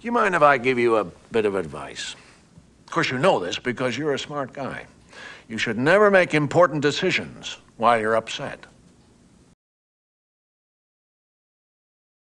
Do you mind if I give you a bit of advice? Of course, you know this because you're a smart guy. You should never make important decisions while you're upset.